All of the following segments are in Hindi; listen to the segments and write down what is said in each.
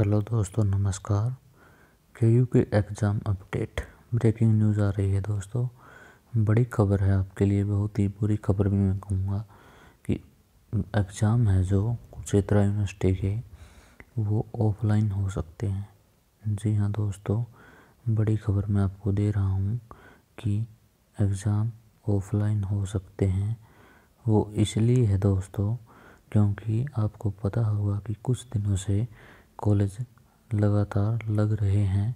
हेलो दोस्तों नमस्कार K U K exam update breaking news आ रही है दोस्तों बड़ी खबर है आपके लिए बहुत ही बुरी खबर भी मैं कहूँगा कि एग्ज़ाम है जो चित्रा यूनिवर्सिटी के वो ऑफलाइन हो सकते हैं जी हाँ दोस्तों बड़ी खबर मैं आपको दे रहा हूँ कि एग्ज़ाम ऑफलाइन हो सकते हैं वो इसलिए है दोस्तों क्योंकि आपको पता होगा कि कुछ दिनों से कॉलेज लगातार लग रहे हैं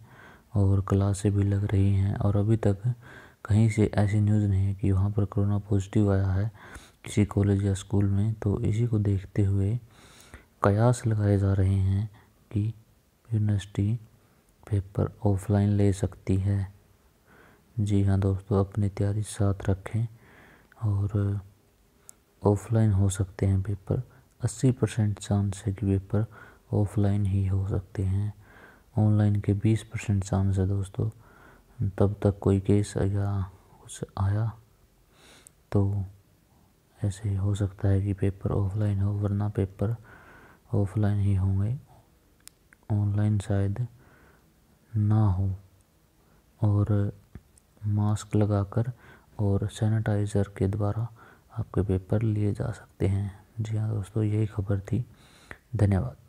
और क्लासे भी लग रही हैं और अभी तक कहीं से ऐसी न्यूज़ नहीं है कि वहाँ पर कोरोना पॉजिटिव आया है किसी कॉलेज या स्कूल में तो इसी को देखते हुए कयास लगाए जा रहे हैं कि यूनिवर्सिटी पेपर ऑफलाइन ले सकती है जी हाँ दोस्तों अपनी तैयारी साथ रखें और ऑफलाइन हो सकते हैं पेपर अस्सी परसेंट चांस है कि पेपर ऑफलाइन ही हो सकते हैं ऑनलाइन के बीस परसेंट चांस है दोस्तों तब तक कोई केस या कुछ आया तो ऐसे हो सकता है कि पेपर ऑफलाइन हो वरना पेपर ऑफलाइन ही होंगे ऑनलाइन शायद ना हो और मास्क लगाकर और सैनिटाइज़र के द्वारा आपके पेपर लिए जा सकते हैं जी हाँ दोस्तों यही खबर थी धन्यवाद